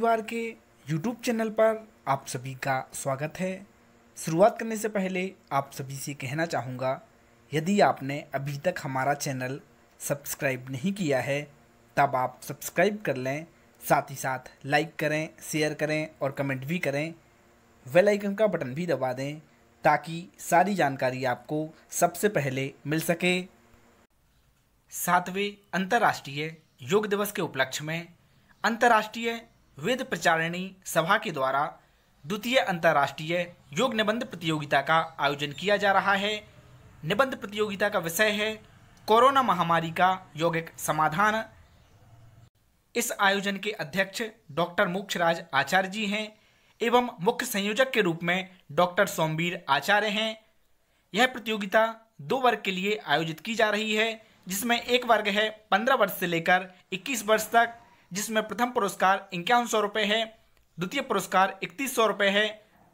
परिवार के YouTube channel पर आप सभी का स्वागत है शुरुआत करने से पहले आप सभी से कहना चाहूँगा यदि आपने अभी तक हमारा चैनल सब्सक्राइब नहीं किया है तब आप सब्सक्राइब कर लें साथ ही साथ लाइक करें शेयर करें और कमेंट भी करें वेल आइकन का बटन भी दबा दें ताकि सारी जानकारी आपको सबसे पहले मिल सके सातवें अंतर्राष्ट्रीय योग दिवस के उपलक्ष्य में अंतर्राष्ट्रीय वेद प्रचारिणी सभा के द्वारा द्वितीय अंतर्राष्ट्रीय योग निबंध प्रतियोगिता का आयोजन किया जा रहा है निबंध प्रतियोगिता का विषय है कोरोना महामारी का यौगिक समाधान इस आयोजन के अध्यक्ष डॉक्टर मोक्षराज आचार्य जी हैं एवं मुख्य संयोजक के रूप में डॉक्टर सोमवीर आचार्य हैं यह प्रतियोगिता दो वर्ग के लिए आयोजित की जा रही है जिसमें एक वर्ग है 15 वर्ष से लेकर 21 वर्ष तक जिसमें प्रथम पुरस्कार इक्यावन सौ रुपये है द्वितीय पुरस्कार इकतीस सौ रुपये है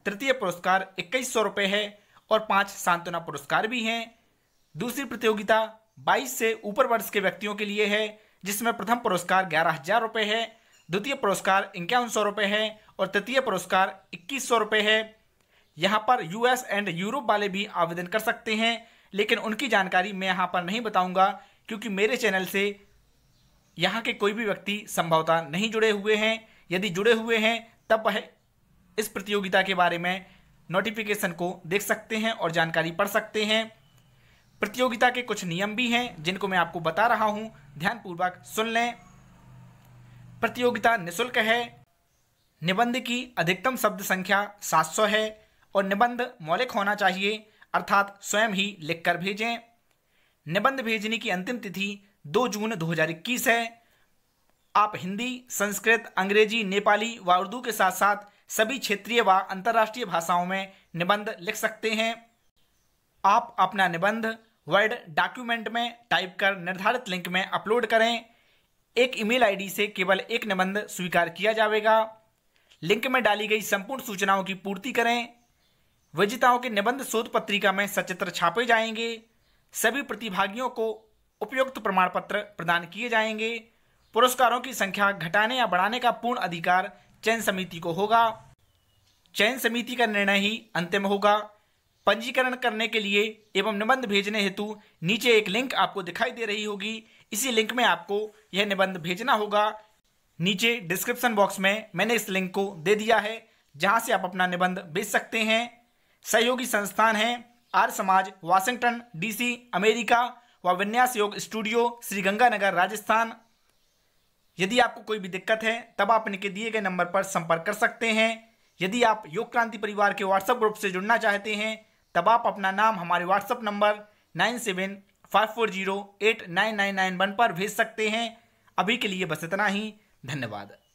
तृतीय पुरस्कार इक्कीस सौ रुपये है और पांच सांत्वना पुरस्कार भी हैं दूसरी प्रतियोगिता 22 से ऊपर वर्ष के व्यक्तियों के लिए है जिसमें प्रथम पुरस्कार ग्यारह हजार रुपये है द्वितीय पुरस्कार इक्यावन सौ रुपये है और तृतीय पुरस्कार इक्कीस सौ रुपये है यहाँ पर यूएस एंड यूरोप वाले भी आवेदन कर सकते हैं लेकिन उनकी जानकारी मैं यहाँ पर नहीं बताऊँगा क्योंकि मेरे चैनल से यहाँ के कोई भी व्यक्ति संभवतः नहीं जुड़े हुए हैं यदि जुड़े हुए हैं तब वह इस प्रतियोगिता के बारे में नोटिफिकेशन को देख सकते हैं और जानकारी पढ़ सकते हैं प्रतियोगिता के कुछ नियम भी हैं जिनको मैं आपको बता रहा हूँ ध्यानपूर्वक सुन लें प्रतियोगिता निःशुल्क है निबंध की अधिकतम शब्द संख्या 700 है और निबंध मौलिक होना चाहिए अर्थात स्वयं ही लिखकर भेजें निबंध भेजने की अंतिम तिथि दो जून 2021 है आप हिंदी संस्कृत अंग्रेजी नेपाली व उर्दू के साथ साथ सभी क्षेत्रीय व अंतर्राष्ट्रीय भाषाओं में निबंध लिख सकते हैं आप अपना निबंध वर्ड डॉक्यूमेंट में टाइप कर निर्धारित लिंक में अपलोड करें एक ईमेल आईडी से केवल एक निबंध स्वीकार किया जाएगा लिंक में डाली गई संपूर्ण सूचनाओं की पूर्ति करें विजेताओं के निबंध शोध पत्रिका में सचित्र छापे जाएंगे सभी प्रतिभागियों को उपयुक्त प्रमाण पत्र प्रदान किए जाएंगे पुरस्कारों की संख्या घटाने या बढ़ाने का पूर्ण अधिकार चयन समिति को होगा चयन समिति का निर्णय ही अंतिम होगा पंजीकरण करने के लिए एवं निबंध भेजने हेतु नीचे एक लिंक आपको दिखाई दे रही होगी इसी लिंक में आपको यह निबंध भेजना होगा नीचे डिस्क्रिप्शन बॉक्स में मैंने इस लिंक को दे दिया है जहां से आप अपना निबंध भेज सकते हैं सहयोगी संस्थान हैं आर समाज वाशिंगटन डीसी अमेरिका व विन्यास योग स्टूडियो श्री गंगानगर राजस्थान यदि आपको कोई भी दिक्कत है तब आप इनके दिए गए नंबर पर संपर्क कर सकते हैं यदि आप योग क्रांति परिवार के व्हाट्सएप ग्रुप से जुड़ना चाहते हैं तब आप अपना नाम हमारे WhatsApp number nine seven five four zero eight nine nine nine one पर भेज सकते हैं अभी के लिए बस इतना ही धन्यवाद